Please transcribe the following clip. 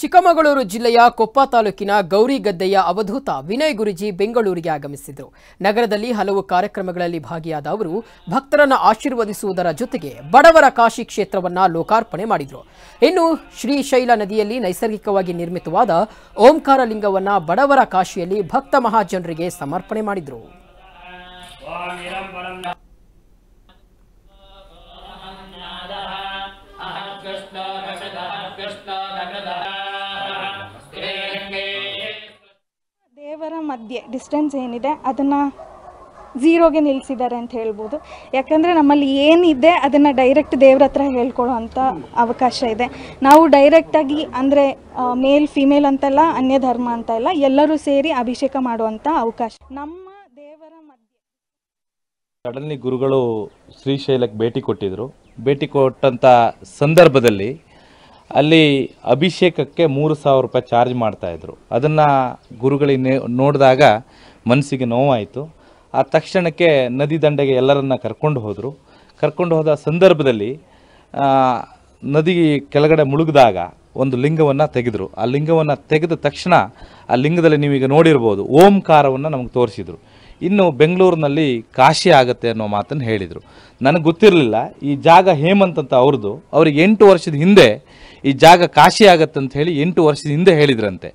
ಚಿಕ್ಕಮಗಳೂರು ಜಿಲ್ಲೆಯ ಕೊಪ್ಪ ತಾಲೂಕಿನ ಗೌರಿಗದ್ದೆಯ ಅವಧೂತ ವಿನಯ್ ಗುರುಜಿ ಬೆಂಗಳೂರಿಗೆ ಆಗಮಿಸಿದರು ನಗರದಲ್ಲಿ ಹಲವು ಕಾರ್ಯಕ್ರಮಗಳಲ್ಲಿ ಭಾಗಿಯಾದ ಅವರು ಭಕ್ತರನ್ನು ಆಶೀರ್ವದಿಸುವುದರ ಜೊತೆಗೆ ಬಡವರ ಕಾಶಿ ಕ್ಷೇತ್ರವನ್ನು ಲೋಕಾರ್ಪಣೆ ಮಾಡಿದರು ಇನ್ನು ಶ್ರೀಶೈಲ ನದಿಯಲ್ಲಿ ನೈಸರ್ಗಿಕವಾಗಿ ನಿರ್ಮಿತವಾದ ಓಂಕಾರ ಲಿಂಗವನ್ನು ಬಡವರ ಕಾಶಿಯಲ್ಲಿ ಭಕ್ತ ಮಹಾಜನರಿಗೆ ಸಮರ್ಪಣೆ ಮಾಡಿದರು ಮಧ್ಯೆ ಡಿಸ್ಟೆನ್ಸ್ ಏನಿದೆ ಅದನ್ನು ಝೀರೋಗೆ ನಿಲ್ಲಿಸಿದ್ದಾರೆ ಅಂತ ಹೇಳ್ಬೋದು ಯಾಕಂದರೆ ನಮ್ಮಲ್ಲಿ ಏನಿದೆ ಅದನ್ನು ಡೈರೆಕ್ಟ್ ದೇವ್ರ ಹತ್ರ ಹೇಳ್ಕೊಳ್ಳೋ ಅಂಥ ಅವಕಾಶ ಇದೆ ನಾವು ಡೈರೆಕ್ಟಾಗಿ ಅಂದರೆ ಮೇಲ್ ಫಿಮೇಲ್ ಅಂತಲ್ಲ ಅನ್ಯ ಧರ್ಮ ಅಂತ ಇಲ್ಲ ಎಲ್ಲರೂ ಸೇರಿ ಅಭಿಷೇಕ ಮಾಡುವಂಥ ಅವಕಾಶ ನಮ್ಮ ದೇವರ ಮಧ್ಯೆ ಸಡನ್ಲಿ ಗುರುಗಳು ಶ್ರೀಶೈಲಕ್ಕೆ ಭೇಟಿ ಕೊಟ್ಟಿದ್ದರು ಭೇಟಿ ಕೊಟ್ಟಂಥ ಸಂದರ್ಭದಲ್ಲಿ ಅಲ್ಲಿ ಅಭಿಷೇಕಕ್ಕೆ ಮೂರು ಸಾವಿರ ರೂಪಾಯಿ ಚಾರ್ಜ್ ಮಾಡ್ತಾಯಿದ್ರು ಅದನ್ನು ಗುರುಗಳಿಗೆ ನೋಡಿದಾಗ ಮನಸ್ಸಿಗೆ ನೋವಾಯಿತು ಆ ತಕ್ಷಣಕ್ಕೆ ನದಿ ದಂಡೆಗೆ ಎಲ್ಲರನ್ನ ಕರ್ಕೊಂಡು ಹೋದರು ಕರ್ಕೊಂಡು ಹೋದ ಸಂದರ್ಭದಲ್ಲಿ ನದಿ ಕೆಳಗಡೆ ಮುಳುಗಿದಾಗ ಒಂದು ಲಿಂಗವನ್ನು ತೆಗೆದರು ಆ ಲಿಂಗವನ್ನು ತೆಗೆದ ತಕ್ಷಣ ಆ ಲಿಂಗದಲ್ಲಿ ನೀವೀಗ ನೋಡಿರ್ಬೋದು ಓಂಕಾರವನ್ನು ನಮಗೆ ತೋರಿಸಿದರು ಇನ್ನು ಬೆಂಗಳೂರಿನಲ್ಲಿ ಕಾಶಿ ಆಗುತ್ತೆ ಅನ್ನೋ ಮಾತನ್ನು ಹೇಳಿದರು ನನಗೆ ಗೊತ್ತಿರಲಿಲ್ಲ ಈ ಜಾಗ ಹೇಮಂತ್ ಅಂತ ಅವ್ರದ್ದು ಅವ್ರಿಗೆ ಎಂಟು ವರ್ಷದ ಹಿಂದೆ ಈ ಜಾಗ ಕಾಶಿ ಆಗತ್ತೆ ಅಂತ ಹೇಳಿ ಎಂಟು ವರ್ಷದ ಹಿಂದೆ ಹೇಳಿದ್ರಂತೆ